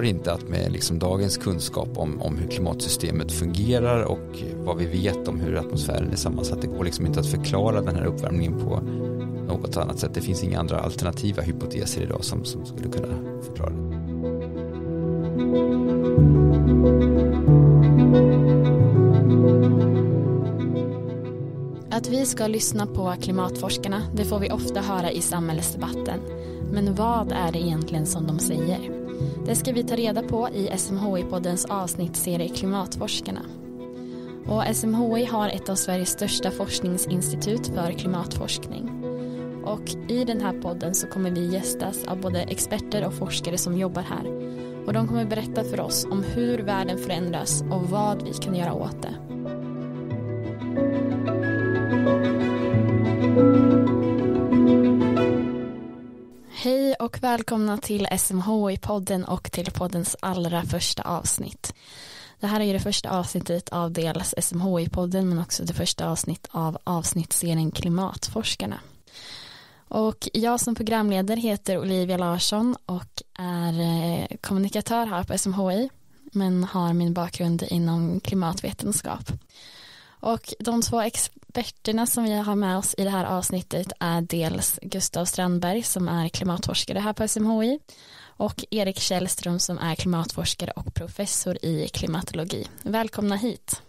går inte att med liksom dagens kunskap om, om hur klimatsystemet fungerar och vad vi vet om hur atmosfären är sammansatt, det går liksom inte att förklara den här uppvärmningen på något annat sätt. Det finns inga andra alternativa hypoteser idag som, som skulle kunna förklara det. Att vi ska lyssna på klimatforskarna, det får vi ofta höra i samhällsdebatten. Men vad är det egentligen som de säger? Det ska vi ta reda på i SMHI-poddens avsnittserie Klimatforskarna. Och SMHI har ett av Sveriges största forskningsinstitut för klimatforskning. Och i den här podden så kommer vi gästas av både experter och forskare som jobbar här. Och de kommer berätta för oss om hur världen förändras och vad vi kan göra åt det. Hej och välkomna till SMHI-podden och till poddens allra första avsnitt. Det här är ju det första avsnittet av dels SMHI-podden men också det första avsnitt av avsnittserien Klimatforskarna. Och jag som programledare heter Olivia Larsson och är eh, kommunikatör här på SMHI men har min bakgrund inom klimatvetenskap. Och de två experterna som vi har med oss i det här avsnittet är dels Gustav Strandberg som är klimatforskare här på SMHI och Erik Källström som är klimatforskare och professor i klimatologi. Välkomna hit.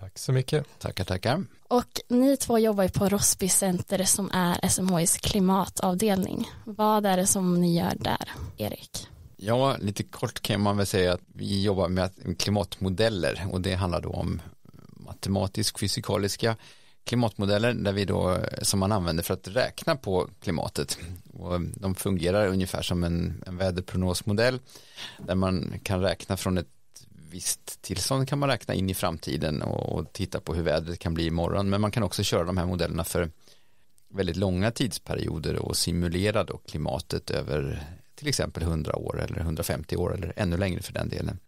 Tack så mycket. Tackar, tackar. Och ni två jobbar ju på Rossby Center som är SMHIs klimatavdelning. Vad är det som ni gör där, Erik? Ja, lite kort kan man väl säga att vi jobbar med klimatmodeller och det handlar då om matematisk-fysikaliska klimatmodeller där vi då, eh, som man använder för att räkna på klimatet. Och eh, de fungerar ungefär som en, en väderprognosmodell där man kan räkna från ett visst tillstånd kan man räkna in i framtiden och, och titta på hur vädret kan bli imorgon. Men man kan också köra de här modellerna för väldigt långa tidsperioder och simulera då klimatet över till exempel 100 år eller 150 år eller ännu längre för den delen.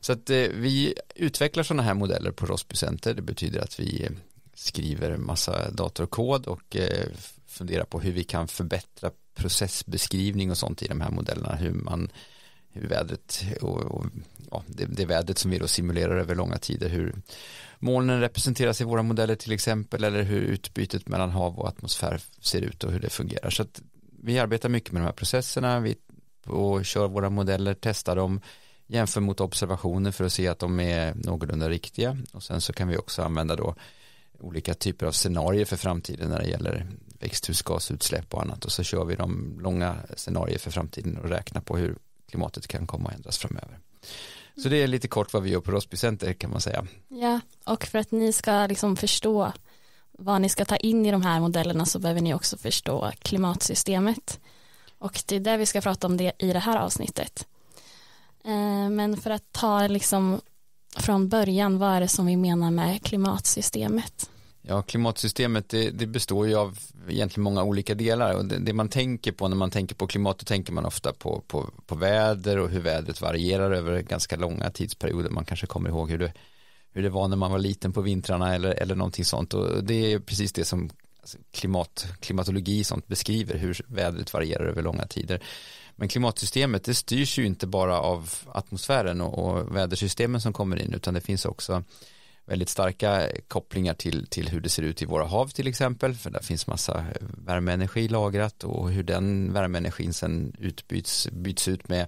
Så att eh, vi utvecklar sådana här modeller på Rossby Center. Det betyder att vi eh, skriver massa datorkod och eh, funderar på hur vi kan förbättra processbeskrivning och sånt i de här modellerna. Hur man hur vädret och, och ja, det, det, vädret som vi då simulerar över långa tider, hur molnen representeras i våra modeller till exempel eller hur utbytet mellan hav och atmosfär ser ut och hur det fungerar. Så att vi arbetar mycket med de här processerna vi, och kör våra modeller, testar dem, jämför mot observationer för att se att de är någorlunda riktiga och sen så kan vi också använda då olika typer av scenarier för framtiden när det gäller växthusgasutsläpp och annat och så kör vi de långa scenarier för framtiden och räknar på hur klimatet kan komma att ändras framöver. Så det är lite kort vad vi gör på Rosby Center kan man säga. Ja, och för att ni ska liksom förstå vad ni ska ta in i de här modellerna så behöver ni också förstå klimatsystemet. Och det är det vi ska prata om det i det här avsnittet. Eh, men för att ta liksom från början, vad är det som vi menar med klimatsystemet? Ja, klimatsystemet det, det, består ju av egentligen många olika delar och det, det, man tänker på när man tänker på klimat då tänker man ofta på, på, på väder och hur vädret varierar över ganska långa tidsperioder. Man kanske kommer ihåg hur det, hur det var när man var liten på vintrarna eller, eller någonting sånt och det är precis det som klimat, klimatologi sånt beskriver hur vädret varierar över långa tider. Men klimatsystemet det styrs ju inte bara av atmosfären och, och vädersystemen som kommer in utan det finns också väldigt starka kopplingar till, till hur det ser ut i våra hav till exempel, för där finns massa eh, värmeenergi lagrat och hur den värmeenergin sen utbyts byts ut med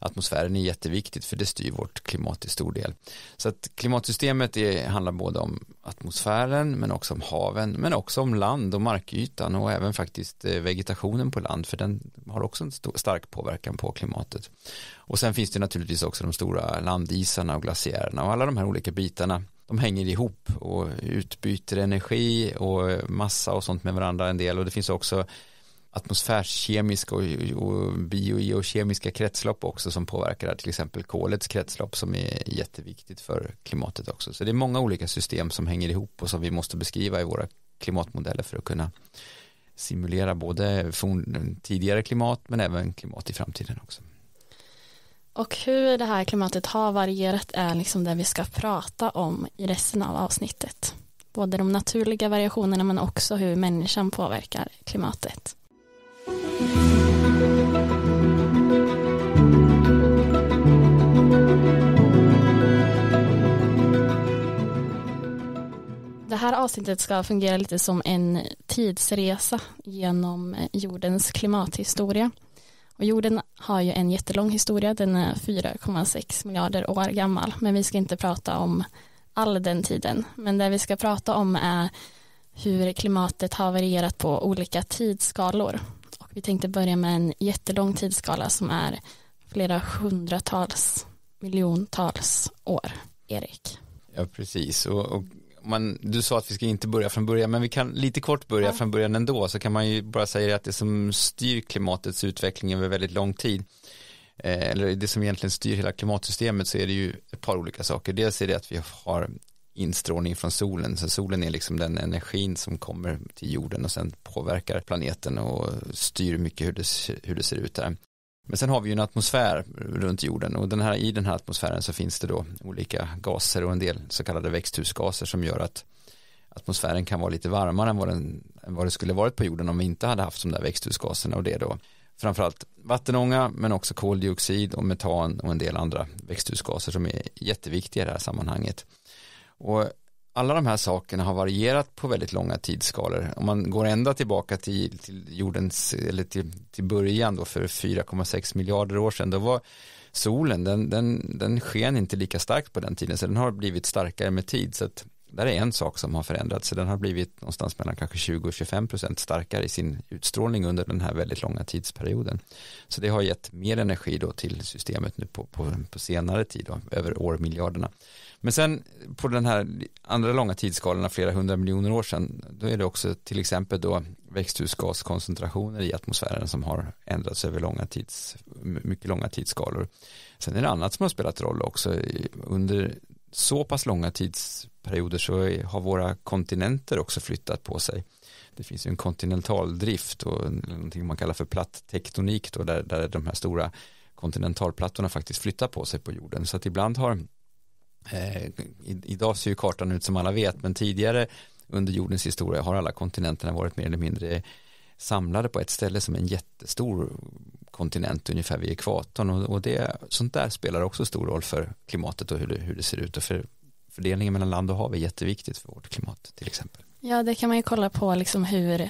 atmosfären är jätteviktigt för det styr vårt klimat till stor del. Så att klimatsystemet är, handlar både om atmosfären men också om haven men också om land och markytan och även faktiskt eh, vegetationen på land för den har också en stor, stark påverkan på klimatet. Och sen finns det naturligtvis också de stora landisarna och glaciärerna och alla de här olika bitarna de hänger ihop och utbyter energi och massa och sånt med varandra en del och det finns också atmosfärskemiska och, och biogeokemiska kretslopp också som påverkar till exempel kolets kretslopp som är jätteviktigt för klimatet också. Så det är många olika system som hänger ihop och som vi måste beskriva i våra klimatmodeller för att kunna simulera både tidigare klimat men även klimat i framtiden också. Och hur det här klimatet har varierat är liksom det vi ska prata om i resten av avsnittet. Både de naturliga variationerna men också hur människan påverkar klimatet. Det här avsnittet ska fungera lite som en tidsresa genom jordens klimathistoria. Och jorden har ju en jättelång historia, den är 4,6 miljarder år gammal, men vi ska inte prata om all den tiden. Men det vi ska prata om är hur klimatet har varierat på olika tidsskalor. Och vi tänkte börja med en jättelång tidsskala som är flera hundratals miljontals år. Erik. Ja, precis. Och, och man, du sa att vi ska inte börja från början, men vi kan lite kort börja ja. från början ändå, så kan man ju bara säga att det som styr klimatets utveckling över väldigt lång tid, eh, eller det som egentligen styr hela klimatsystemet, så är det ju ett par olika saker. Dels är det att vi har instrålning från solen, så solen är liksom den energin som kommer till jorden och sen påverkar planeten och styr mycket hur det, hur det ser ut där. Men sen har vi ju en atmosfär runt jorden och den här, i den här atmosfären så finns det då olika gaser och en del så kallade växthusgaser som gör att atmosfären kan vara lite varmare än vad, den, än vad det skulle varit på jorden om vi inte hade haft de där växthusgaserna och det är då framförallt vattenånga men också koldioxid och metan och en del andra växthusgaser som är jätteviktiga i det här sammanhanget. Och alla de här sakerna har varierat på väldigt långa tidsskalor. Om man går ända tillbaka till, till jordens, eller till, till början då för 4,6 miljarder år sedan, då var solen, den, den, den sken inte lika starkt på den tiden, så den har blivit starkare med tid. Så att där är en sak som har förändrats, så den har blivit någonstans mellan kanske 20 och 25 procent starkare i sin utstrålning under den här väldigt långa tidsperioden. Så det har gett mer energi då till systemet nu på, på, på senare tid, då, över årmiljarderna. Men sen på den här andra långa tidsskalan, flera hundra miljoner år sedan, då är det också till exempel då växthusgaskoncentrationer i atmosfären som har ändrats över långa tids, mycket långa tidsskalor. Sen är det annat som har spelat roll också. Under så pass långa tidsperioder så har våra kontinenter också flyttat på sig. Det finns ju en kontinentaldrift och någonting man kallar för platt då, där, där de här stora kontinentalplattorna faktiskt flyttar på sig på jorden. Så att ibland har Eh, idag ser ju kartan ut som alla vet, men tidigare under jordens historia har alla kontinenterna varit mer eller mindre samlade på ett ställe som en jättestor kontinent ungefär vid ekvatorn och, och det, sånt där spelar också stor roll för klimatet och hur det, hur det ser ut och för fördelningen mellan land och hav är jätteviktigt för vårt klimat till exempel. Ja, det kan man ju kolla på liksom hur eh,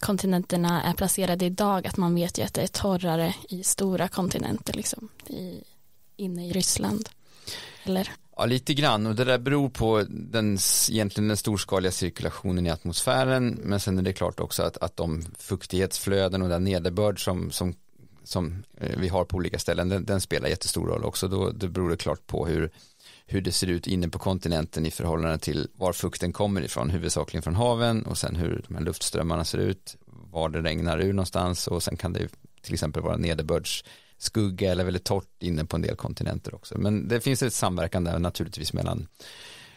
kontinenterna är placerade idag, att man vet ju att det är torrare i stora kontinenter liksom, i, inne i Ryssland. Eller? Ja, lite grann och det där beror på den, egentligen den storskaliga cirkulationen i atmosfären men sen är det klart också att, att de fuktighetsflöden och den nederbörd som, som, som eh, vi har på olika ställen den, den spelar jättestor roll också. Då, det beror det klart på hur, hur det ser ut inne på kontinenten i förhållande till var fukten kommer ifrån, huvudsakligen från haven och sen hur de här luftströmmarna ser ut, var det regnar ur någonstans och sen kan det till exempel vara nederbörds skugga eller väldigt torrt inne på en del kontinenter också. Men det finns ett samverkan där naturligtvis mellan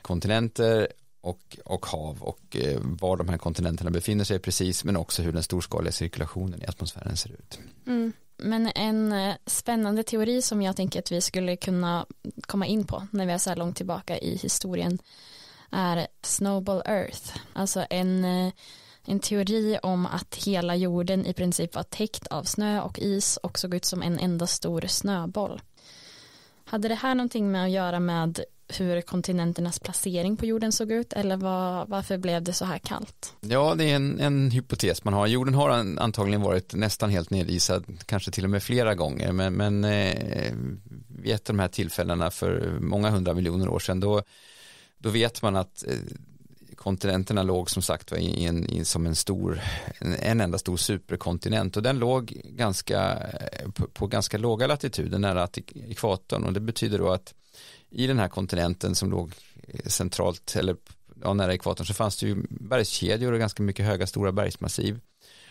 kontinenter och, och hav och eh, var de här kontinenterna befinner sig precis men också hur den storskaliga cirkulationen i atmosfären ser ut. Mm. Men en eh, spännande teori som jag tänker att vi skulle kunna komma in på när vi är så här långt tillbaka i historien är Snowball Earth, alltså en eh, en teori om att hela jorden i princip var täckt av snö och is och såg ut som en enda stor snöboll. Hade det här någonting med att göra med hur kontinenternas placering på jorden såg ut eller var, varför blev det så här kallt? Ja, det är en, en hypotes man har. Jorden har antagligen varit nästan helt nedisad, kanske till och med flera gånger, men, men eh, vid ett av de här tillfällena för många hundra miljoner år sedan, då, då vet man att eh, kontinenterna låg som sagt var i en, i, som en stor, en, en, enda stor superkontinent och den låg ganska, eh, på, på ganska låga latituder nära ekvatorn och det betyder då att i den här kontinenten som låg eh, centralt eller ja, nära ekvatorn så fanns det ju bergskedjor och ganska mycket höga stora bergsmassiv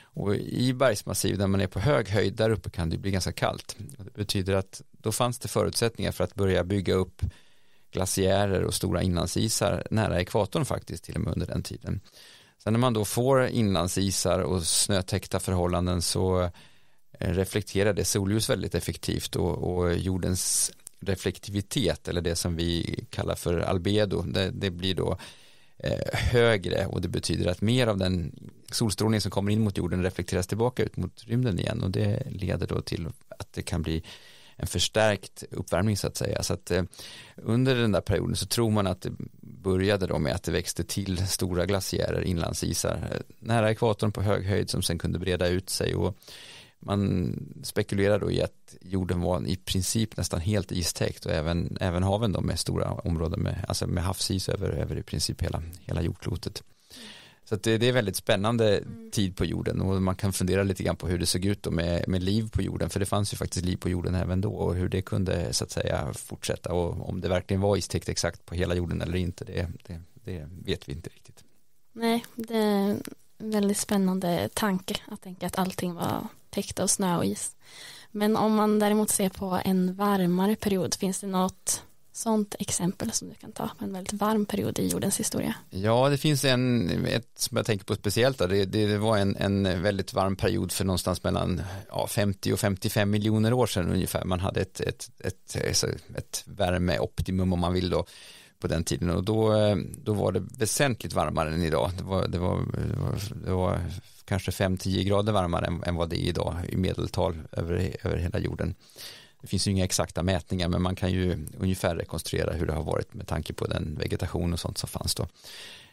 och i bergsmassiv där man är på hög höjd där uppe kan det bli ganska kallt. Det betyder att då fanns det förutsättningar för att börja bygga upp glaciärer och stora inlandsisar nära ekvatorn faktiskt till och med under den tiden. Sen när man då får inlandsisar och snötäckta förhållanden så eh, reflekterar det solljus väldigt effektivt och, och jordens reflektivitet eller det som vi kallar för albedo det, det blir då eh, högre och det betyder att mer av den solstrålning som kommer in mot jorden reflekteras tillbaka ut mot rymden igen och det leder då till att det kan bli en förstärkt uppvärmning så att säga. Så att, eh, under den där perioden så tror man att det började då med att det växte till stora glaciärer, inlandsisar, eh, nära ekvatorn på hög höjd som sen kunde breda ut sig och man spekulerar då i att jorden var i princip nästan helt istäckt och även, även haven då med stora områden med, alltså med havsis över, över i princip hela, hela jordklotet. Så det, det, är väldigt spännande mm. tid på jorden och man kan fundera lite grann på hur det såg ut då med, med liv på jorden för det fanns ju faktiskt liv på jorden även då och hur det kunde så att säga fortsätta och om det verkligen var istäckt exakt på hela jorden eller inte det, det, det vet vi inte riktigt. Nej, det är en väldigt spännande tanke att tänka att allting var täckt av snö och is. Men om man däremot ser på en varmare period, finns det något sånt exempel som du kan ta på en väldigt varm period i jordens historia? Ja, det finns en, ett som jag tänker på speciellt, Det, det var en, en väldigt varm period för någonstans mellan ja, 50 och 55 miljoner år sedan ungefär. Man hade ett, ett, ett, ett, ett värmeoptimum om man vill då på den tiden och då, eh, då var det väsentligt varmare än idag. Det var, det var, det var, det var kanske 5-10 grader varmare än, än, vad det är idag i medeltal över, över hela jorden. Det finns ju inga exakta mätningar men man kan ju ungefär rekonstruera hur det har varit med tanke på den vegetation och sånt som fanns då.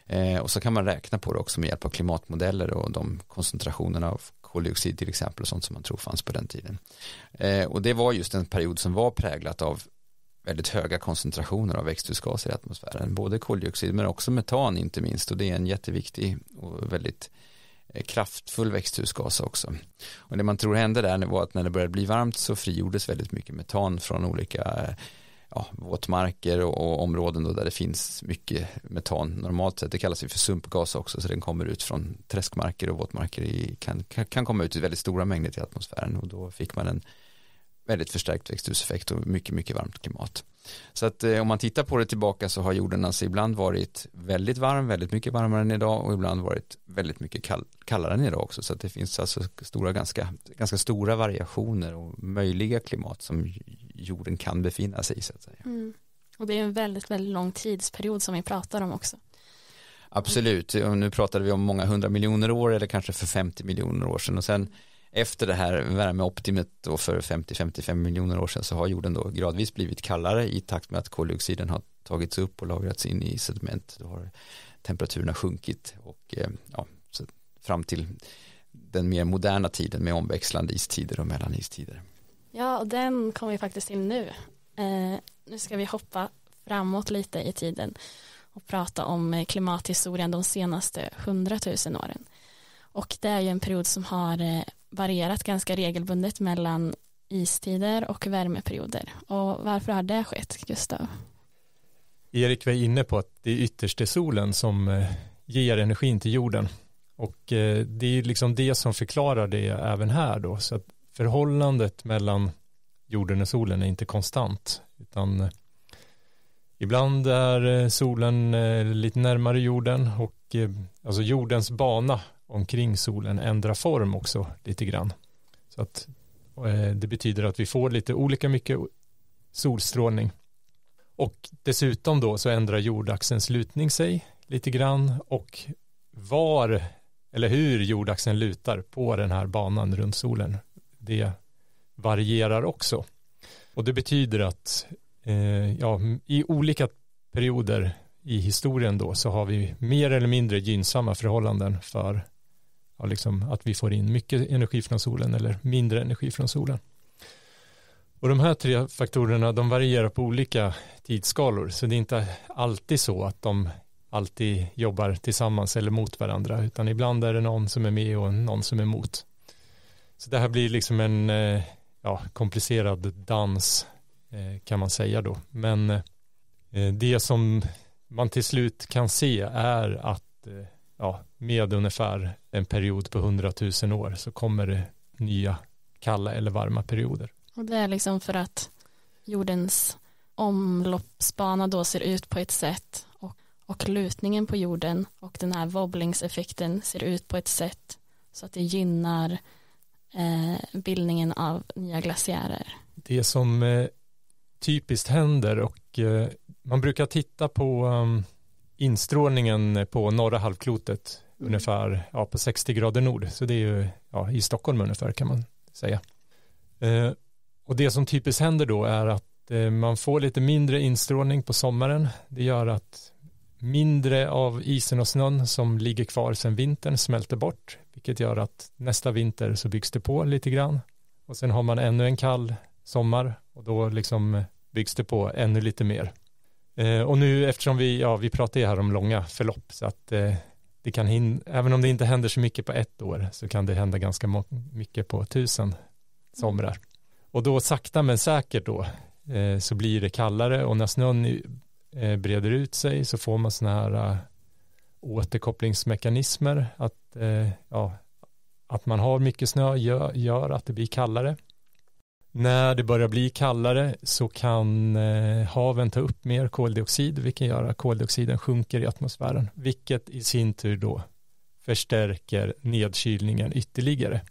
Eh, och så kan man räkna på det också med hjälp av klimatmodeller och de koncentrationerna av koldioxid till exempel och sånt som man tror fanns på den tiden. Eh, och det var just en period som var präglat av väldigt höga koncentrationer av växthusgaser i atmosfären, både koldioxid men också metan inte minst och det är en jätteviktig och väldigt Eh, kraftfull växthusgas också. Och det man tror hände där var att när det började bli varmt så frigjordes väldigt mycket metan från olika eh, ja, våtmarker och, och områden där det finns mycket metan normalt sett. Det kallas ju för sumpgas också så den kommer ut från träskmarker och våtmarker i, kan, kan komma ut i väldigt stora mängder till atmosfären och då fick man en väldigt förstärkt växthuseffekt och mycket, mycket varmt klimat. Så att eh, om man tittar på det tillbaka så har jorden alltså ibland varit väldigt varm, väldigt mycket varmare än idag och ibland varit väldigt mycket kall kallare än idag också. Så att det finns alltså stora, ganska, ganska stora variationer och möjliga klimat som jorden kan befinna sig i så att säga. Mm. Och det är en väldigt, väldigt lång tidsperiod som vi pratar om också. Absolut, nu pratade vi om många hundra miljoner år eller kanske för 50 miljoner år sedan och sen efter det här värmeoptimet då för 50-55 miljoner år sedan så har jorden då gradvis blivit kallare i takt med att koldioxiden har tagits upp och lagrats in i sediment. Då har temperaturerna sjunkit och eh, ja, fram till den mer moderna tiden med omväxlande istider och mellanistider. Ja, och den kommer vi faktiskt till nu. Eh, nu ska vi hoppa framåt lite i tiden och prata om eh, klimathistorien de senaste hundratusen åren. Och det är ju en period som har eh, varierat ganska regelbundet mellan istider och värmeperioder. Och varför har det skett, Gustav? Erik var inne på att det är ytterste solen som eh, ger energin till jorden. Och eh, det är liksom det som förklarar det även här då. Så att förhållandet mellan jorden och solen är inte konstant. Utan eh, ibland är solen lite närmare jorden och alltså jordens bana omkring solen ändrar form också lite grann. Så att eh, det betyder att vi får lite olika mycket solstrålning. Och dessutom då så ändrar jordaxelns lutning sig lite grann och var eller hur jordaxeln lutar på den här banan runt solen det varierar också. Och det betyder att eh, ja, i olika perioder i historien då så har vi mer eller mindre gynnsamma förhållanden för ja, liksom att vi får in mycket energi från solen eller mindre energi från solen. Och de här tre faktorerna de varierar på olika tidsskalor så det är inte alltid så att de alltid jobbar tillsammans eller mot varandra utan ibland är det någon som är med och någon som är mot. Så det här blir liksom en eh, ja, komplicerad dans eh, kan man säga då. Men eh, det som man till slut kan se är att ja, med ungefär en period på hundratusen år så kommer det nya kalla eller varma perioder. Och det är liksom för att jordens omloppsbana då ser ut på ett sätt och, och lutningen på jorden och den här wobblingseffekten ser ut på ett sätt så att det gynnar eh, bildningen av nya glaciärer. Det som eh, typiskt händer och eh, man brukar titta på um, instrålningen på norra halvklotet mm. ungefär ja, på 60 grader nord. Så det är ju ja, i Stockholm ungefär kan man säga. Eh, och det som typiskt händer då är att eh, man får lite mindre instrålning på sommaren. Det gör att mindre av isen och snön som ligger kvar sedan vintern smälter bort, vilket gör att nästa vinter så byggs det på lite grann. Och sen har man ännu en kall sommar och då liksom byggs det på ännu lite mer. Eh, och nu eftersom vi, ja, vi pratar ju här om långa förlopp så att eh, det kan hin även om det inte händer så mycket på ett år så kan det hända ganska mycket på tusen somrar. Och då sakta men säkert då eh, så blir det kallare och när snön eh, breder ut sig så får man sådana här eh, återkopplingsmekanismer att, eh, ja, att man har mycket snö gör, gör att det blir kallare när det börjar bli kallare så kan eh, haven ta upp mer koldioxid vilket gör att koldioxiden sjunker i atmosfären vilket i sin tur då förstärker nedkylningen ytterligare.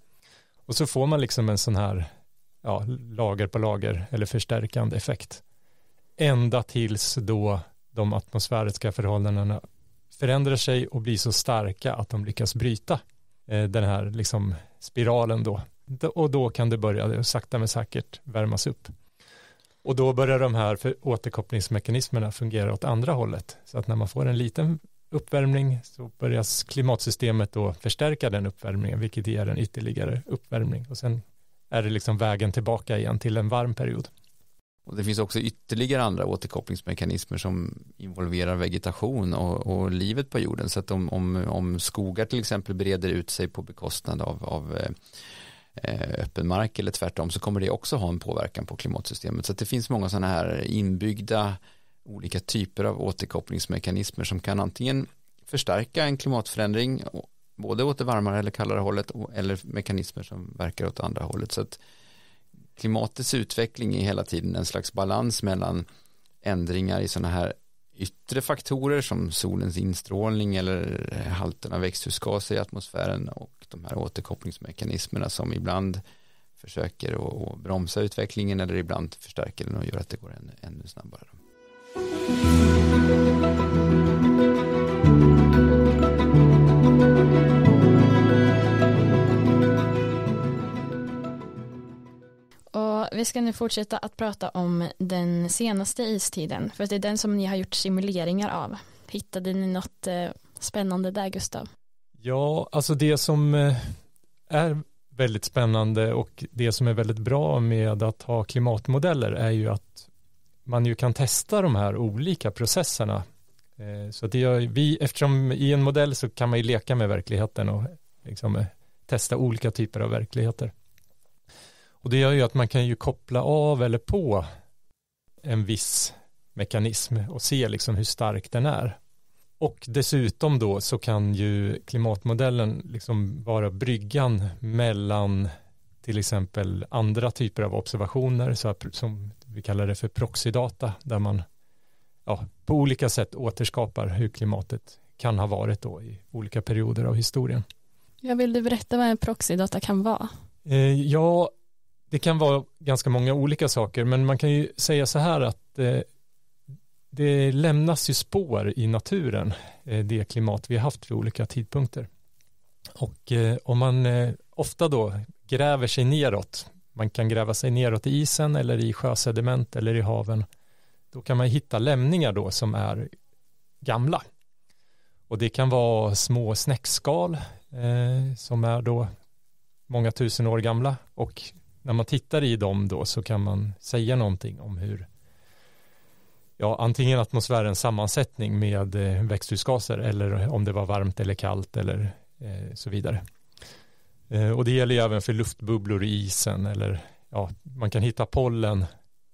Och så får man liksom en sån här ja, lager på lager eller förstärkande effekt ända tills då de atmosfäriska förhållandena förändrar sig och blir så starka att de lyckas bryta eh, den här liksom spiralen då och då kan det börja sakta men säkert värmas upp. Och då börjar de här för återkopplingsmekanismerna fungera åt andra hållet. Så att när man får en liten uppvärmning så börjar klimatsystemet då förstärka den uppvärmningen, vilket ger en ytterligare uppvärmning. Och sen är det liksom vägen tillbaka igen till en varm period. Och det finns också ytterligare andra återkopplingsmekanismer som involverar vegetation och, och livet på jorden. Så att om, om, om, skogar till exempel breder ut sig på bekostnad av, av eh, Eh, öppen mark eller tvärtom så kommer det också ha en påverkan på klimatsystemet. Så att det finns många sådana här inbyggda olika typer av återkopplingsmekanismer som kan antingen förstärka en klimatförändring både åt det varmare eller kallare hållet eller mekanismer som verkar åt andra hållet. Så att klimatets utveckling är hela tiden en slags balans mellan ändringar i sådana här yttre faktorer som solens instrålning eller halterna av växthusgaser i atmosfären och de här återkopplingsmekanismerna som ibland försöker att bromsa utvecklingen eller ibland förstärker den och gör att det går ännu, ännu snabbare. vi ska nu fortsätta att prata om den senaste istiden, för det är den som ni har gjort simuleringar av. Hittade ni något eh, spännande där, Gustav? Ja, alltså det som eh, är väldigt spännande och det som är väldigt bra med att ha klimatmodeller är ju att man ju kan testa de här olika processerna. Eh, så det gör vi, eftersom i en modell så kan man ju leka med verkligheten och liksom testa olika typer av verkligheter. Och det gör ju att man kan ju koppla av eller på en viss mekanism och se liksom hur stark den är. Och dessutom då så kan ju klimatmodellen liksom vara bryggan mellan till exempel andra typer av observationer så här, som vi kallar det för proxydata där man ja, på olika sätt återskapar hur klimatet kan ha varit då i olika perioder av historien. Jag vill du berätta vad en proxydata kan vara? Eh, ja, det kan vara ganska många olika saker, men man kan ju säga så här att eh, det lämnas ju spår i naturen, eh, det klimat vi har haft vid olika tidpunkter. Och eh, om man ofta då gräver sig neråt, man kan gräva sig neråt i isen eller i sjösediment eller i haven, då kan man hitta lämningar då som är gamla. Och det kan vara små snäckskal som är då många tusen år gamla och när man tittar i dem då så kan man säga någonting om hur ja, antingen atmosfärens sammansättning med eh, växthusgaser eller om det var varmt eller kallt eller eh, så vidare. Eh, och det gäller ju även för luftbubblor i isen eller ja, man kan hitta pollen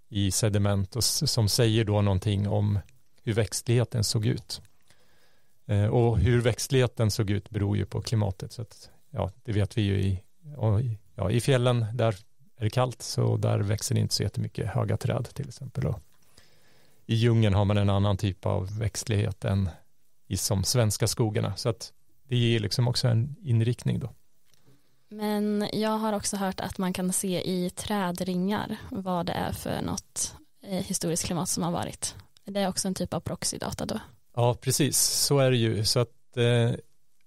i sediment och, som säger då någonting om hur växtligheten såg ut. Eh, och hur växtligheten såg ut beror ju på klimatet så att ja, det vet vi ju i, och, ja, i fjällen där är det kallt så där växer det inte så jättemycket höga träd till exempel. Och I djungeln har man en annan typ av växtlighet än i som svenska skogarna. Så att det ger liksom också en inriktning då. Men jag har också hört att man kan se i trädringar vad det är för något eh, historiskt klimat som har varit. Det är också en typ av proxydata då. Ja, precis, så är det ju. Så att eh,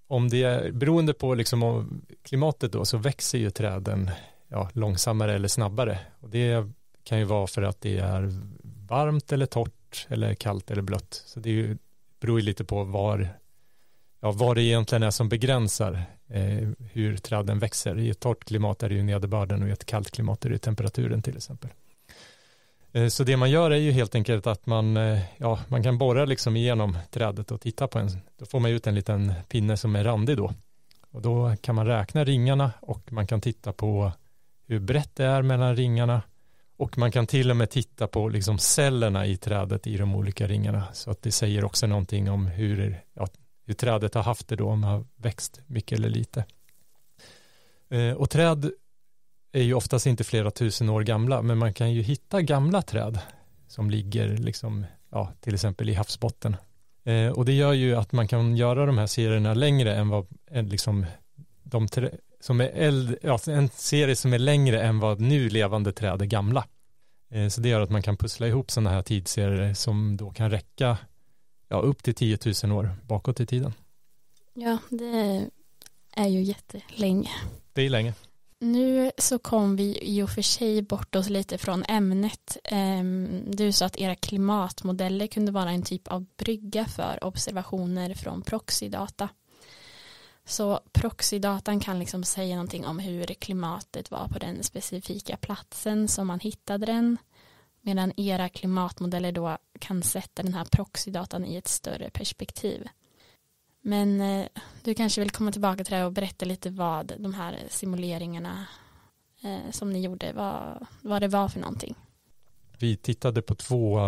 om det är beroende på liksom klimatet då så växer ju träden ja, långsammare eller snabbare. Och det kan ju vara för att det är varmt eller torrt eller kallt eller blött. Så det beror ju lite på var, ja, vad det egentligen är som begränsar eh, hur träden växer. I ett torrt klimat är det ju nederbörden och i ett kallt klimat är det temperaturen till exempel. Eh, så det man gör är ju helt enkelt att man, eh, ja, man kan borra liksom igenom trädet och titta på en. Då får man ut en liten pinne som är randig då. Och då kan man räkna ringarna och man kan titta på hur brett det är mellan ringarna och man kan till och med titta på liksom cellerna i trädet i de olika ringarna så att det säger också någonting om hur, ja, hur trädet har haft det då om det har växt mycket eller lite. Eh, och träd är ju oftast inte flera tusen år gamla, men man kan ju hitta gamla träd som ligger liksom, ja, till exempel i havsbotten. Eh, och det gör ju att man kan göra de här serierna längre än vad, än liksom, de som är eld, ja, en serie som är längre än vad nu levande träd är gamla. Eh, så det gör att man kan pussla ihop sådana här tidsserier som då kan räcka ja, upp till 10 000 år bakåt i tiden. Ja, det är ju jättelänge. Det är länge. Nu så kom vi i och för sig bort oss lite från ämnet. Ehm, du sa att era klimatmodeller kunde vara en typ av brygga för observationer från proxydata. Så proxydatan kan liksom säga någonting om hur klimatet var på den specifika platsen som man hittade den. Medan era klimatmodeller då kan sätta den här proxydatan i ett större perspektiv. Men eh, du kanske vill komma tillbaka till det och berätta lite vad de här simuleringarna eh, som ni gjorde, vad, vad det var för någonting. Vi tittade på två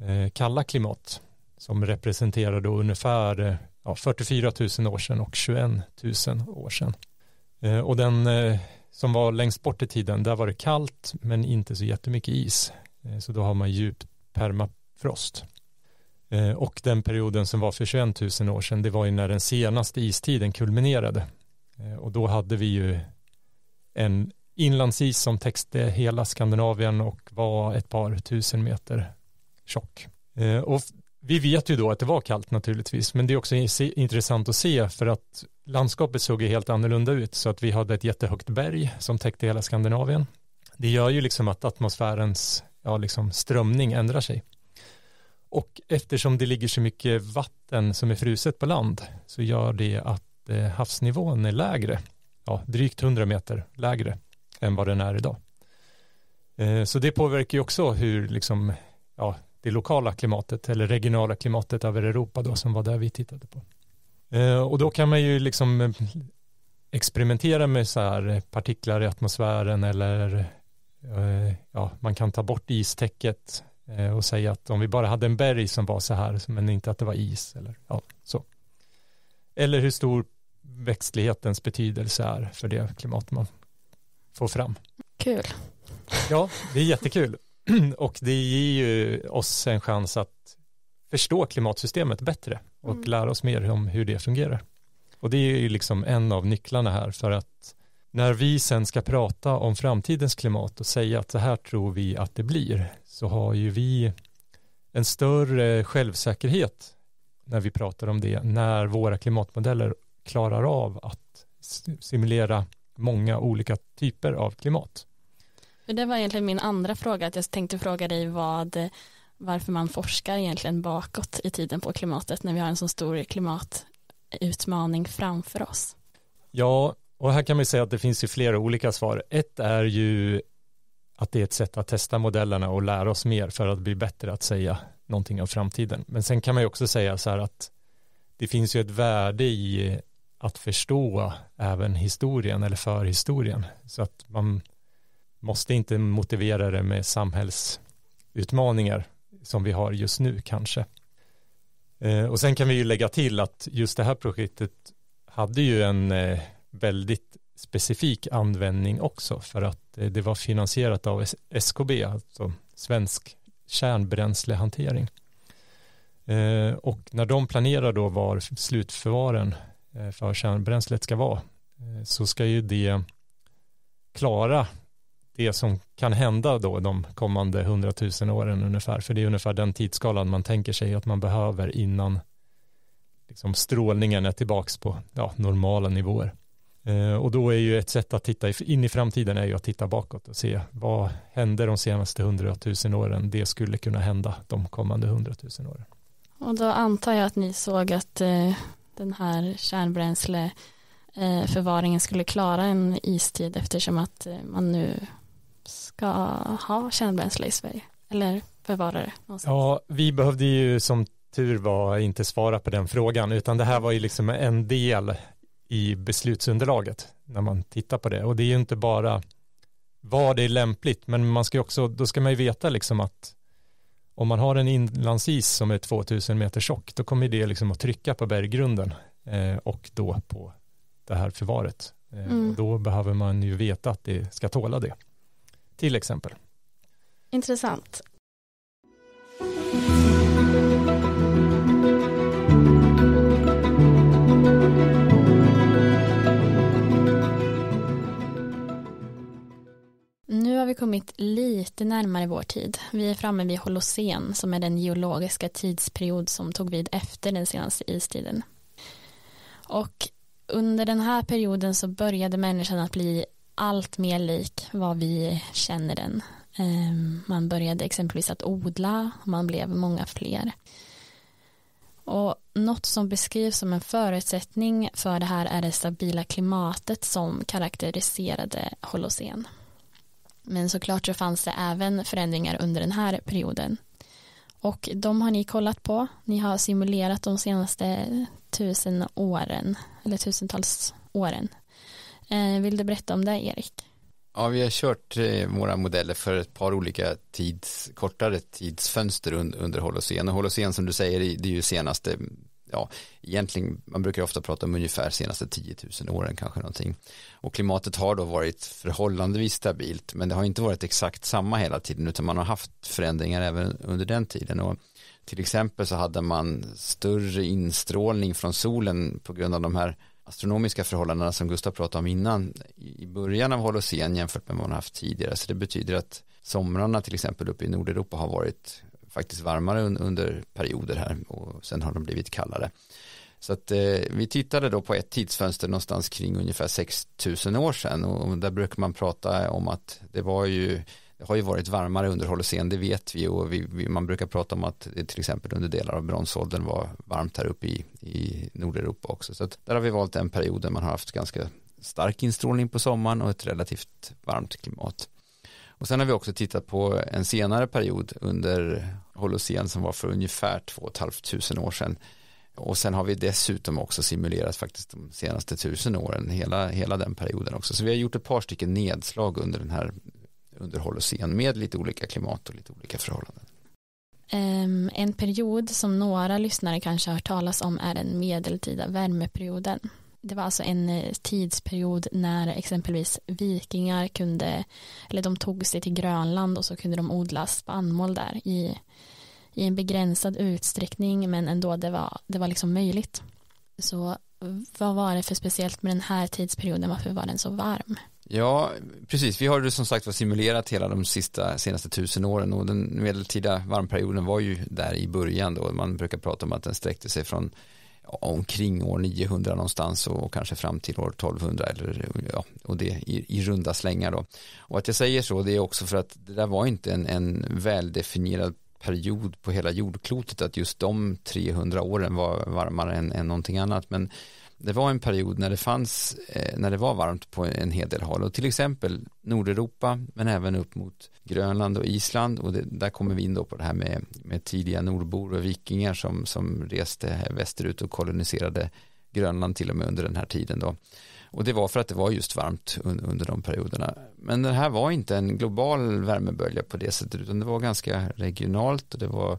eh, kalla klimat som representerade ungefär ja, 44 000 år sedan och 21 000 år sedan. Eh, och den eh, som var längst bort i tiden, där var det kallt men inte så jättemycket is. Eh, så då har man djup permafrost. Och den perioden som var för 21 000 år sedan, det var ju när den senaste istiden kulminerade. Och då hade vi ju en inlandsis som täckte hela Skandinavien och var ett par tusen meter tjock. Och vi vet ju då att det var kallt naturligtvis, men det är också intressant att se för att landskapet såg ju helt annorlunda ut så att vi hade ett jättehögt berg som täckte hela Skandinavien. Det gör ju liksom att atmosfärens ja, liksom strömning ändrar sig. Och eftersom det ligger så mycket vatten som är fruset på land så gör det att eh, havsnivån är lägre, ja, drygt 100 meter lägre än vad den är idag. Eh, så det påverkar ju också hur liksom, ja, det lokala klimatet eller regionala klimatet över Europa då som var där vi tittade på. Eh, och då kan man ju liksom eh, experimentera med så här partiklar i atmosfären eller eh, ja, man kan ta bort istäcket och säga att om vi bara hade en berg som var så här men inte att det var is eller ja, så. Eller hur stor växtlighetens betydelse är för det klimat man får fram. Kul. Ja, det är jättekul. och det ger ju oss en chans att förstå klimatsystemet bättre och mm. lära oss mer om hur det fungerar. Och det är ju liksom en av nycklarna här för att när vi sen ska prata om framtidens klimat och säga att så här tror vi att det blir så har ju vi en större självsäkerhet när vi pratar om det när våra klimatmodeller klarar av att simulera många olika typer av klimat. För det var egentligen min andra fråga, att jag tänkte fråga dig vad, varför man forskar egentligen bakåt i tiden på klimatet när vi har en så stor klimatutmaning framför oss. Ja, och här kan man säga att det finns ju flera olika svar. Ett är ju att det är ett sätt att testa modellerna och lära oss mer för att bli bättre att säga någonting om framtiden. Men sen kan man ju också säga så här att det finns ju ett värde i att förstå även historien eller förhistorien. Så att man, måste inte motivera det med samhällsutmaningar som vi har just nu kanske. Eh, och sen kan vi ju lägga till att just det här projektet hade ju en eh, väldigt specifik användning också för att eh, det var finansierat av SKB, alltså Svensk kärnbränslehantering. Och när de planerar då var slutförvaren för kärnbränslet ska vara så ska ju det klara det som kan hända då de kommande hundratusen åren mm. ungefär. För det är ungefär den tidsskalan man tänker sig att man behöver innan liksom strålningen är tillbaka på ja, normala nivåer. Eh, och då är ju ett sätt att titta in i framtiden är ju att titta bakåt och se vad hände de senaste hundratusen åren. Det skulle kunna hända de kommande hundratusen åren. Och då antar jag att ni såg att eh, den här kärnbränsleförvaringen eh, skulle klara en istid eftersom att eh, man nu ska ha kärnbränsle i Sverige eller förvara det någonstans. Ja, vi behövde ju som tur var inte svara på den frågan utan det här var ju liksom en del i beslutsunderlaget när man tittar på det och det är ju inte bara var det är lämpligt men man ska ju också då ska man ju veta liksom att om man har en inlandsis som är 2000 meter tjock då kommer det liksom att trycka på berggrunden eh, och då på det här förvaret. Eh, mm. och då behöver man ju veta att det ska tåla det. Till exempel. Intressant. Nu har vi kommit lite närmare vår tid. Vi är framme vid Holocen som är den geologiska tidsperiod som tog vid efter den senaste istiden. Och under den här perioden så började människan att bli allt mer lik vad vi känner den. Ehm, man började exempelvis att odla, och man blev många fler. Och något som beskrivs som en förutsättning för det här är det stabila klimatet som karaktäriserade Holocen. Men såklart så fanns det även förändringar under den här perioden. Och de har ni kollat på. Ni har simulerat de senaste tusen åren, eller tusentals åren Eh, vill du berätta om det, Erik? Ja, vi har kört eh, våra modeller för ett par olika tids, kortare tidsfönster under Holocen. Och Holocen, som du säger, det är ju senaste ja, egentligen, man brukar ofta prata om ungefär senaste 10 000 åren kanske någonting. Och klimatet har då varit förhållandevis stabilt, men det har inte varit exakt samma hela tiden, utan man har haft förändringar även under den tiden. Och till exempel så hade man större instrålning från solen på grund av de här astronomiska förhållandena som Gustav pratade om innan i början av Holocen jämfört med vad man haft tidigare. Så det betyder att somrarna till exempel uppe i Nordeuropa har varit faktiskt varmare under perioder här och sen har de blivit kallare. Så att eh, vi tittade då på ett tidsfönster någonstans kring ungefär 6000 år sedan och där brukar man prata om att det var ju det har ju varit varmare under Holocen, det vet vi och vi, vi, man brukar prata om att det till exempel under delar av bronsåldern var varmt här uppe i, i Nordeuropa också. Så där har vi valt en period där man har haft ganska stark instrålning på sommaren och ett relativt varmt klimat. Och sen har vi också tittat på en senare period under Holocen som var för ungefär 2 500 år sedan. Och sen har vi dessutom också simulerat faktiskt de senaste tusen åren, hela, hela den perioden också. Så vi har gjort ett par stycken nedslag under den här underhåll och scen med lite olika klimat och lite olika förhållanden. Ehm, en period som några lyssnare kanske har hört talas om är den medeltida värmeperioden. Det var alltså en eh, tidsperiod när exempelvis vikingar kunde, eller de tog sig till Grönland och så kunde de odla spannmål där i, i en begränsad utsträckning men ändå det var, det var liksom möjligt. Så vad var det för speciellt med den här tidsperioden, varför var den så varm? Ja, precis. Vi har ju som sagt simulerat hela de sista, senaste tusen åren och den medeltida varmperioden var ju där i början då. Man brukar prata om att den sträckte sig från omkring år 900 någonstans och, och kanske fram till år 1200 eller ja, och det i, i, runda slängar då. Och att jag säger så det är också för att det där var inte en, en väldefinierad period på hela jordklotet att just de 300 åren var varmare än, än någonting annat. Men det var en period när det fanns, eh, när det var varmt på en hel del håll och till exempel Nordeuropa men även upp mot Grönland och Island och det, där kommer vi in då på det här med, med tidiga nordbor och vikingar som, som reste västerut och koloniserade Grönland till och med under den här tiden då. Och det var för att det var just varmt un, under de perioderna. Men det här var inte en global värmebölja på det sättet utan det var ganska regionalt och det var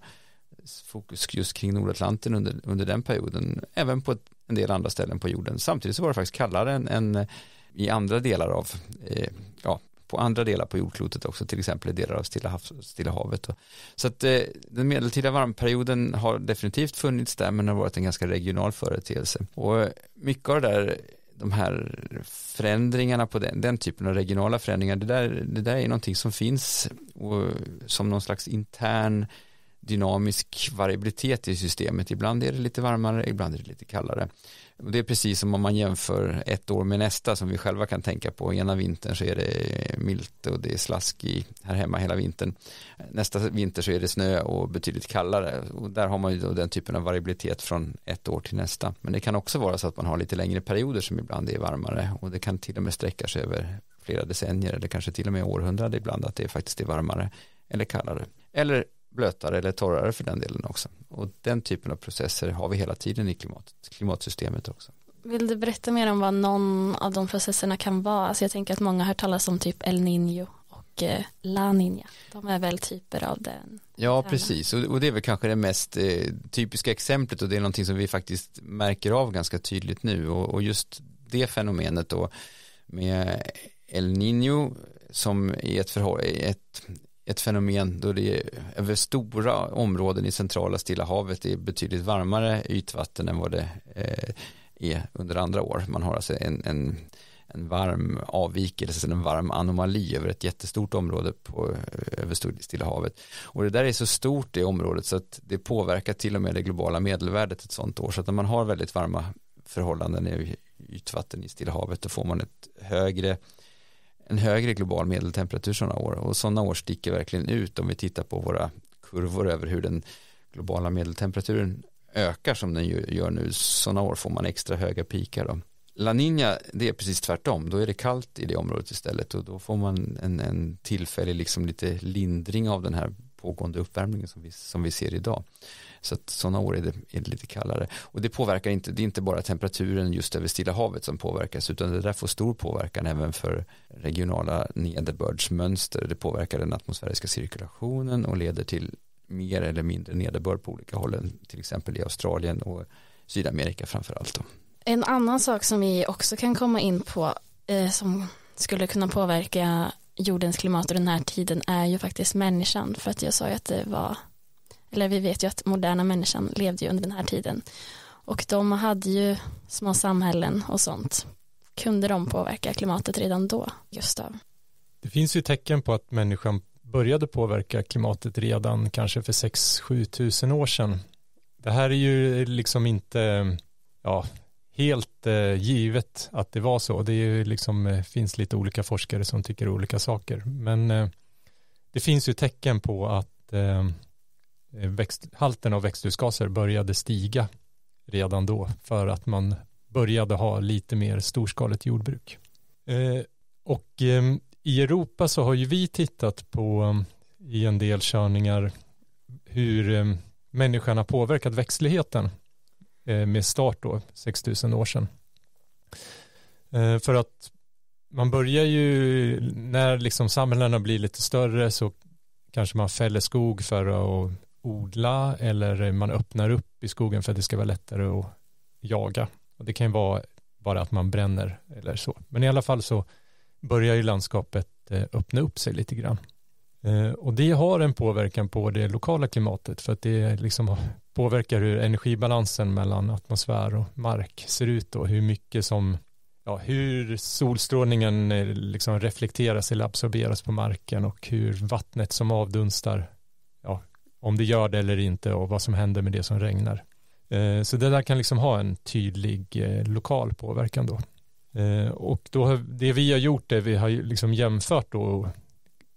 fokus just kring Nordatlanten under, under den perioden, även på ett, en del andra ställen på jorden. Samtidigt så var det faktiskt kallare än, än eh, i andra delar av, eh, ja, på andra delar på jordklotet också, till exempel i delar av Stilla, havs, Stilla havet. Så att eh, den medeltida varmperioden har definitivt funnits där, men har varit en ganska regional företeelse. Och eh, mycket av det där de här förändringarna på den, den typen av regionala förändringar, det där, det där är någonting som finns och, som någon slags intern dynamisk variabilitet i systemet. Ibland är det lite varmare, ibland är det lite kallare. Och det är precis som om man jämför ett år med nästa som vi själva kan tänka på. Ena vintern så är det milt och det är slask i här hemma hela vintern. Nästa vinter så är det snö och betydligt kallare. Och där har man ju då den typen av variabilitet från ett år till nästa. Men det kan också vara så att man har lite längre perioder som ibland är varmare och det kan till och med sträcka sig över flera decennier eller kanske till och med århundrade ibland att det faktiskt är varmare eller kallare. Eller blötare eller torrare för den delen också. Och den typen av processer har vi hela tiden i klimat, klimatsystemet också. Vill du berätta mer om vad någon av de processerna kan vara? Alltså jag tänker att många har hört talas om typ El Niño och eh, La Niña. De är väl typer av den. Ja, precis. Och det är väl kanske det mest eh, typiska exemplet och det är någonting som vi faktiskt märker av ganska tydligt nu och just det fenomenet då med El Niño som i ett, förhåll, ett, ett fenomen då det är över stora områden i centrala Stilla havet är betydligt varmare ytvatten än vad det eh, är under andra år. Man har alltså en, en, en varm avvikelse, en varm anomali över ett jättestort område på, eh, över Stilla havet. Och det där är så stort det området så att det påverkar till och med det globala medelvärdet ett sånt år. Så att när man har väldigt varma förhållanden i ytvatten i Stilla havet då får man ett högre en högre global medeltemperatur sådana år och sådana år sticker verkligen ut om vi tittar på våra kurvor över hur den globala medeltemperaturen ökar som den gör nu. Sådana år får man extra höga pikar då. La Nina, det är precis tvärtom, då är det kallt i det området istället och då får man en, en tillfällig liksom lite lindring av den här pågående uppvärmningen som vi, som vi ser idag. Så att sådana år är det, är det lite kallare. Och det påverkar inte, det är inte bara temperaturen just över Stilla havet som påverkas utan det där får stor påverkan även för regionala nederbördsmönster. Det påverkar den atmosfäriska cirkulationen och leder till mer eller mindre nederbörd på olika hållen, till exempel i Australien och Sydamerika framför allt. Då. En annan sak som vi också kan komma in på eh, som skulle kunna påverka jordens klimat och den här tiden är ju faktiskt människan för att jag sa ju att det var eller vi vet ju att moderna människan levde ju under den här tiden och de hade ju små samhällen och sånt. Kunde de påverka klimatet redan då, Gustav? Det finns ju tecken på att människan började påverka klimatet redan kanske för 6-7 tusen år sedan. Det här är ju liksom inte ja, helt eh, givet att det var så. Det är ju liksom, eh, finns lite olika forskare som tycker olika saker. Men eh, det finns ju tecken på att eh, Eh, växt, halten av växthusgaser började stiga redan då för att man började ha lite mer storskaligt jordbruk. Eh, och eh, i Europa så har ju vi tittat på ehm, i en del körningar hur eh, människan har påverkat växtligheten eh, med start då 6000 år sedan. Eh, för att man börjar ju när liksom samhällena blir lite större så kanske man fäller skog för att odla eller man öppnar upp i skogen för att det ska vara lättare att jaga. Och det kan ju vara bara att man bränner eller så. Men i alla fall så börjar ju landskapet eh, öppna upp sig lite grann. Eh, och det har en påverkan på det lokala klimatet för att det liksom påverkar hur energibalansen mellan atmosfär och mark ser ut och hur mycket som, ja, hur solstrålningen eh, liksom reflekteras eller absorberas på marken och hur vattnet som avdunstar om det gör det eller inte och vad som händer med det som regnar. Eh, så det där kan liksom ha en tydlig eh, lokal påverkan då. Eh, och då, det vi har gjort är vi har liksom jämfört då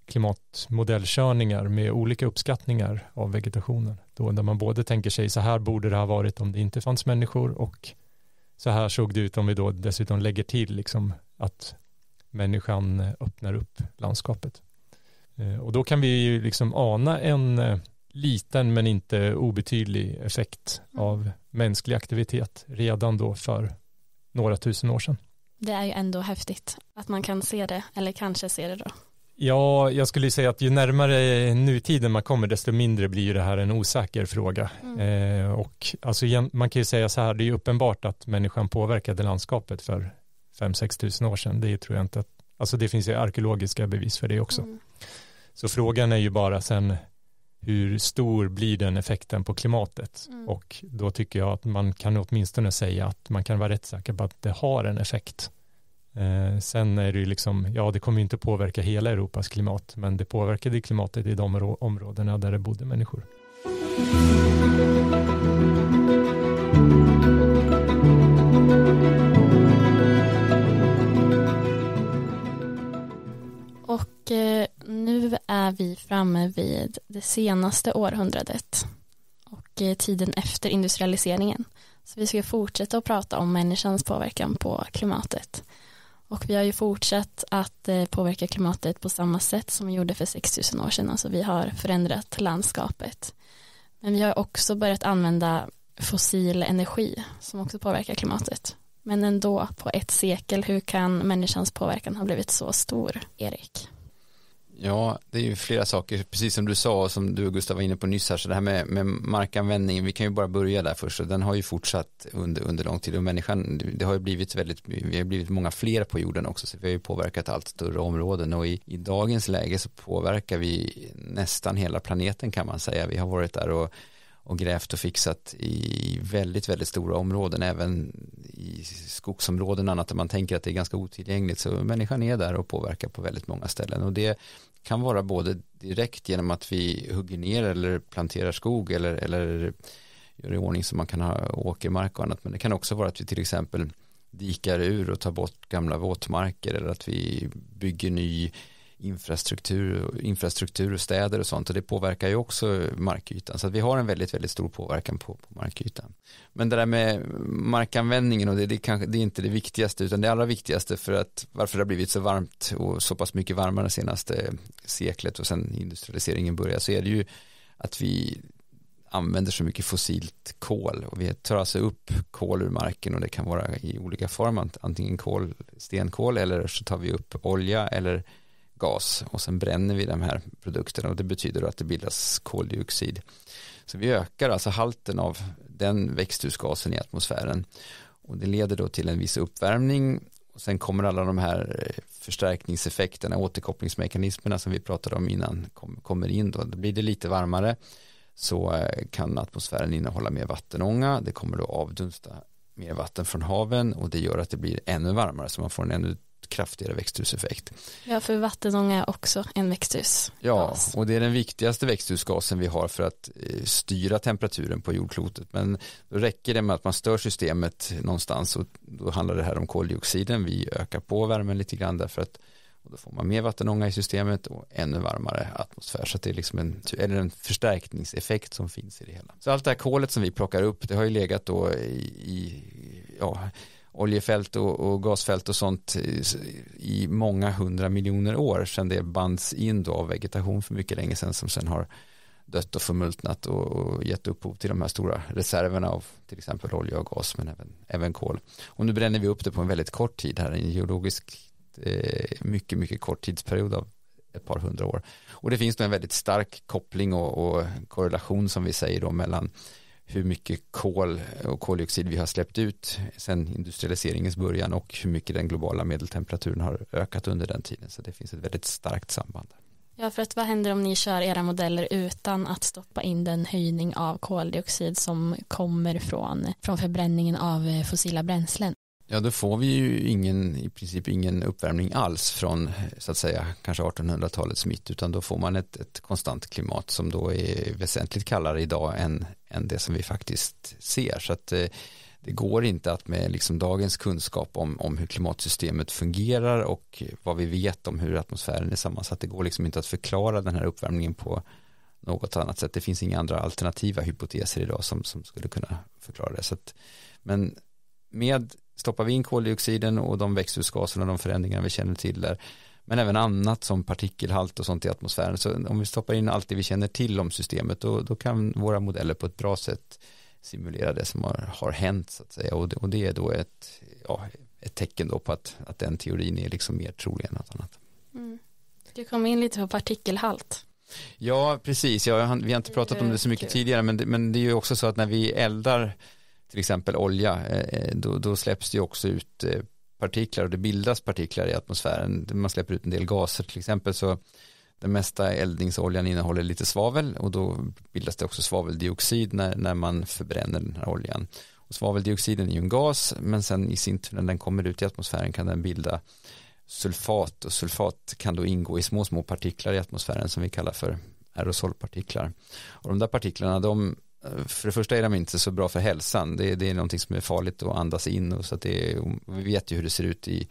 klimatmodellkörningar med olika uppskattningar av vegetationen. Då där man både tänker sig så här borde det ha varit om det inte fanns människor och så här såg det ut om vi då dessutom lägger till liksom att människan öppnar upp landskapet. Och då kan vi ju liksom ana en liten men inte obetydlig effekt mm. av mänsklig aktivitet redan då för några tusen år sedan. Det är ju ändå häftigt att man kan se det, eller kanske se det då. Ja, jag skulle säga att ju närmare nutiden man kommer, desto mindre blir det här en osäker fråga. Mm. Eh, och alltså, man kan ju säga så här, det är ju uppenbart att människan påverkade landskapet för 5-6 tusen år sedan. Det tror jag inte att, alltså det finns ju arkeologiska bevis för det också. Mm. Så frågan är ju bara sen hur stor blir den effekten på klimatet? Mm. Och då tycker jag att man kan åtminstone säga att man kan vara rätt säker på att det har en effekt. Eh, sen är det ju liksom, ja det kommer inte påverka hela Europas klimat, men det påverkade klimatet i de områdena där det bodde människor. Och eh, nu är vi framme vid det senaste århundradet och eh, tiden efter industrialiseringen. Så vi ska fortsätta att prata om människans påverkan på klimatet. Och vi har ju fortsatt att eh, påverka klimatet på samma sätt som vi gjorde för 6000 år sedan. Alltså vi har förändrat landskapet. Men vi har också börjat använda fossil energi som också påverkar klimatet. Men ändå på ett sekel, hur kan människans påverkan ha blivit så stor, Erik? Ja, det är ju flera saker, precis som du sa och som du och Gustav var inne på nyss här, så det här med, med markanvändningen, vi kan ju bara börja där först, och den har ju fortsatt under, under lång tid och människan, det har ju blivit väldigt, vi har blivit många fler på jorden också, så vi har ju påverkat allt större områden och i, i dagens läge så påverkar vi nästan hela planeten kan man säga, vi har varit där och och grävt och fixat i väldigt, väldigt stora områden, även i skogsområden och annat där man tänker att det är ganska otillgängligt. Så människan är där och påverkar på väldigt många ställen och det, kan vara både direkt genom att vi hugger ner eller planterar skog eller, eller gör i ordning så man kan ha åkermark och annat men det kan också vara att vi till exempel dikar ur och tar bort gamla våtmarker eller att vi bygger ny infrastruktur, infrastruktur och städer och sånt och det påverkar ju också markytan så vi har en väldigt, väldigt stor påverkan på, på markytan. Men det där med markanvändningen och det, det, kanske, det är inte det viktigaste utan det allra viktigaste för att varför det har blivit så varmt och så pass mycket varmare det senaste seklet och sen industrialiseringen börjar så är det ju att vi använder så mycket fossilt kol och vi tar alltså upp kol ur marken och det kan vara i olika form antingen kol, stenkol eller så tar vi upp olja eller gas och sen bränner vi de här produkterna och det betyder då att det bildas koldioxid. Så vi ökar alltså halten av den växthusgasen i atmosfären och det leder då till en viss uppvärmning och sen kommer alla de här eh, förstärkningseffekterna, återkopplingsmekanismerna som vi pratade om innan kommer in då. Då blir det lite varmare så eh, kan atmosfären innehålla mer vattenånga, det kommer då avdunsta mer vatten från haven och det gör att det blir ännu varmare så man får en ännu kraftigare växthuseffekt. Ja, för vattenånga är också en växthusgas. Ja, och det är den viktigaste växthusgasen vi har för att eh, styra temperaturen på jordklotet. Men då räcker det med att man stör systemet någonstans och då handlar det här om koldioxiden. Vi ökar på värmen lite grann därför att och då får man mer vattenånga i systemet och ännu varmare atmosfär. Så det är liksom en, eller en förstärkningseffekt som finns i det hela. Så allt det här kolet som vi plockar upp, det har ju legat då i, i ja, oljefält och, och, gasfält och sånt i, i många hundra miljoner år sedan det bands in då av vegetation för mycket länge sedan som sedan har dött och förmultnat och, och gett upphov till de här stora reserverna av till exempel olja och gas men även, även kol. Och nu bränner vi upp det på en väldigt kort tid här, en geologisk eh, mycket, mycket kort tidsperiod av ett par hundra år. Och det finns då en väldigt stark koppling och, och korrelation som vi säger då mellan hur mycket kol och koldioxid vi har släppt ut sedan industrialiseringens början och hur mycket den globala medeltemperaturen har ökat under den tiden. Så det finns ett väldigt starkt samband. Ja, för att vad händer om ni kör era modeller utan att stoppa in den höjning av koldioxid som kommer från, från förbränningen av eh, fossila bränslen? Ja, då får vi ju ingen, i princip ingen uppvärmning alls från så att säga kanske 1800-talets mitt utan då får man ett, ett, konstant klimat som då är väsentligt kallare idag än, än det som vi faktiskt ser. Så att eh, det går inte att med liksom dagens kunskap om, om hur klimatsystemet fungerar och vad vi vet om hur atmosfären är sammansatt, det går liksom inte att förklara den här uppvärmningen på något annat sätt. Det finns inga andra alternativa hypoteser idag som, som skulle kunna förklara det. Så att, men med stoppar vi in koldioxiden och de växthusgaserna och de förändringar vi känner till där men även annat som partikelhalt och sånt i atmosfären så om vi stoppar in allt det vi känner till om systemet då, då kan våra modeller på ett bra sätt simulera det som har, har hänt så att säga och det, och det är då ett, ja, ett tecken då på att, att den teorin är liksom mer trolig än något annat. Mm. Du kom in lite på partikelhalt. Ja, precis. Ja, vi har inte pratat om det så mycket tidigare, men det, men det är ju också så att när vi eldar till exempel olja, eh, då, då släpps det också ut eh, partiklar och det bildas partiklar i atmosfären. Man släpper ut en del gaser till exempel så den mesta eldningsoljan innehåller lite svavel och då bildas det också svaveldioxid när, när man förbränner den här oljan. Och svaveldioxiden är ju en gas men sen i sin tur när den kommer ut i atmosfären kan den bilda sulfat och sulfat kan då ingå i små små partiklar i atmosfären som vi kallar för aerosolpartiklar. Och de där partiklarna de för det första är de inte så bra för hälsan. Det, det är någonting som är farligt att andas in och så att det är, vi vet ju hur det ser ut i,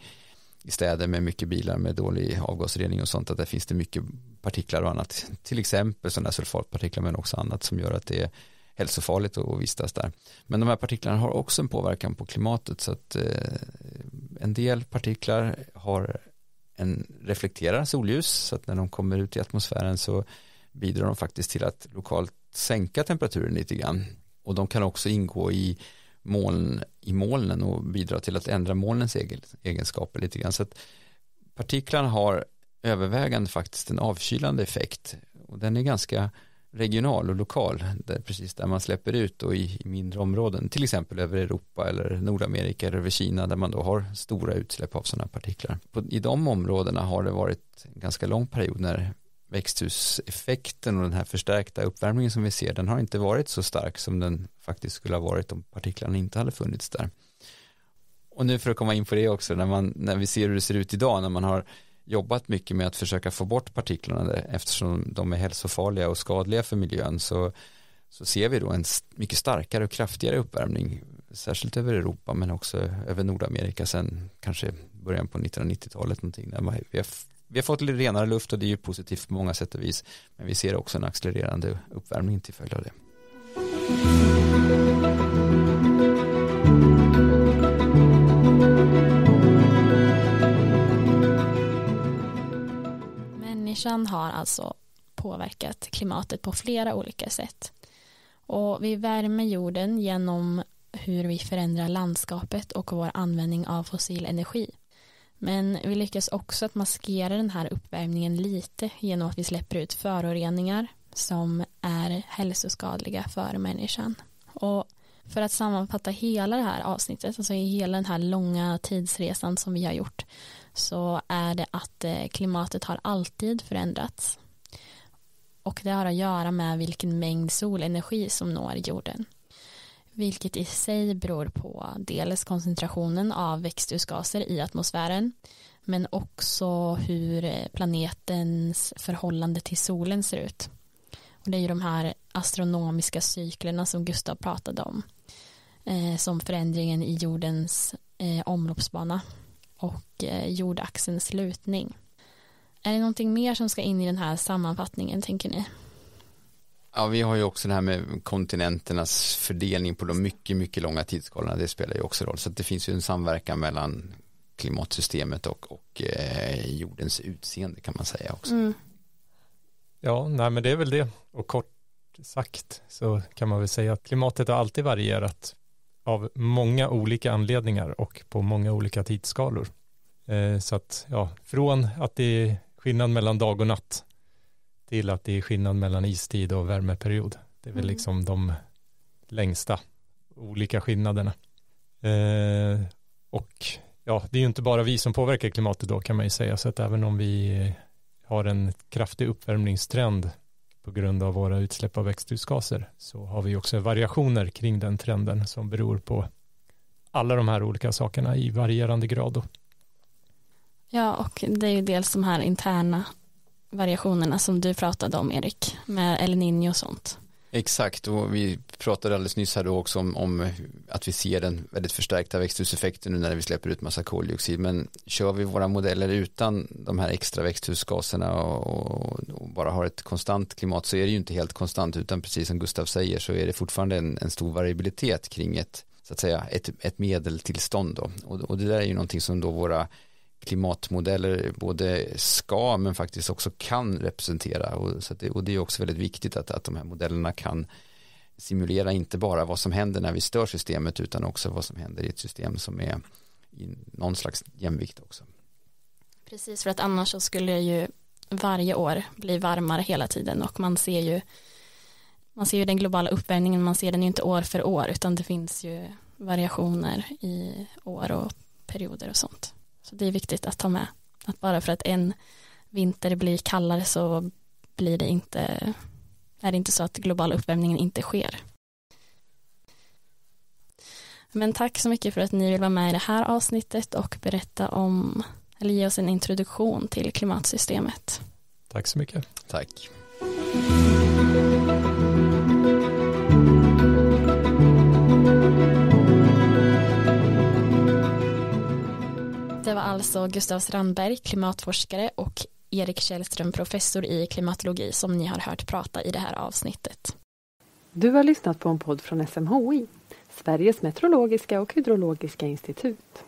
i städer med mycket bilar med dålig avgasrening och sånt att där finns det mycket partiklar och annat. Till exempel sådana här sulfatpartiklar men också annat som gör att det är hälsofarligt att vistas där. Men de här partiklarna har också en påverkan på klimatet så att eh, en del partiklar har en, reflekterar solljus så att när de kommer ut i atmosfären så bidrar de faktiskt till att lokalt sänka temperaturen lite grann och de kan också ingå i, moln, i molnen och bidra till att ändra molnens egenskaper lite grann. Så att partiklarna har övervägande faktiskt en avkylande effekt och den är ganska regional och lokal, där precis där man släpper ut och i, i mindre områden, till exempel över Europa eller Nordamerika eller över Kina där man då har stora utsläpp av sådana partiklar. På, I de områdena har det varit en ganska lång period när växthuseffekten och den här förstärkta uppvärmningen som vi ser, den har inte varit så stark som den faktiskt skulle ha varit om partiklarna inte hade funnits där. Och nu för att komma in på det också, när, man, när vi ser hur det ser ut idag, när man har jobbat mycket med att försöka få bort partiklarna där, eftersom de är hälsofarliga och skadliga för miljön så, så ser vi då en mycket starkare och kraftigare uppvärmning särskilt över Europa men också över Nordamerika sen kanske början på 1990-talet någonting där vi har vi har fått renare luft och det är ju positivt på många sätt och vis. Men vi ser också en accelererande uppvärmning till följd av det. Människan har alltså påverkat klimatet på flera olika sätt. Och vi värmer jorden genom hur vi förändrar landskapet och vår användning av fossil energi. Men vi lyckas också att maskera den här uppvärmningen lite genom att vi släpper ut föroreningar som är hälsoskadliga för människan. Och för att sammanfatta hela det här avsnittet, alltså hela den här långa tidsresan som vi har gjort, så är det att eh, klimatet har alltid förändrats. Och det har att göra med vilken mängd solenergi som når jorden vilket i sig beror på dels koncentrationen av växthusgaser i atmosfären men också hur eh, planetens förhållande till solen ser ut. Och det är ju de här astronomiska cyklerna som Gustav pratade om eh, som förändringen i jordens eh, omloppsbana och eh, jordaxelns lutning. Är det någonting mer som ska in i den här sammanfattningen tänker ni? Ja, vi har ju också det här med kontinenternas fördelning på de mycket, mycket långa tidsskalorna. Det spelar ju också roll. Så det finns ju en samverkan mellan klimatsystemet och, och eh, jordens utseende kan man säga också. Mm. Ja, nej men det är väl det. Och kort sagt så kan man väl säga att klimatet har alltid varierat av många olika anledningar och på många olika tidsskalor. Eh, så att, ja, från att det är skillnad mellan dag och natt till att det är skillnad mellan istid och värmeperiod. Det är väl mm. liksom de längsta olika skillnaderna. Eh, och ja, det är ju inte bara vi som påverkar klimatet då kan man ju säga, så att även om vi har en kraftig uppvärmningstrend på grund av våra utsläpp av växthusgaser så har vi också variationer kring den trenden som beror på alla de här olika sakerna i varierande grad. Då. Ja, och det är ju dels de här interna variationerna som du pratade om Erik med El Niño och sånt. Exakt och vi pratade alldeles nyss här då också om, om att vi ser den väldigt förstärkta växthuseffekten nu när vi släpper ut massa koldioxid men kör vi våra modeller utan de här extra växthusgaserna och, och, bara har ett konstant klimat så är det ju inte helt konstant utan precis som Gustav säger så är det fortfarande en, en stor variabilitet kring ett så att säga ett, ett medeltillstånd då och, och det där är ju någonting som då våra klimatmodeller både ska men faktiskt också kan representera och, så det, och det är också väldigt viktigt att, att de här modellerna kan simulera inte bara vad som händer när vi stör systemet utan också vad som händer i ett system som är i någon slags jämvikt också. Precis för att annars så skulle ju varje år bli varmare hela tiden och man ser ju man ser ju den globala uppvärmningen man ser den ju inte år för år utan det finns ju variationer i år och perioder och sånt. Så det är viktigt att ta med. Att bara för att en vinter blir kallare så blir det inte, är det inte så att global uppvärmningen inte sker. Men tack så mycket för att ni vill vara med i det här avsnittet och berätta om, eller ge oss en introduktion till klimatsystemet. Tack så mycket. Tack. det var alltså Gustav Strandberg, klimatforskare och Erik Källström, professor i klimatologi, som ni har hört prata i det här avsnittet. Du har lyssnat på en podd från SMHI, Sveriges meteorologiska och hydrologiska institut.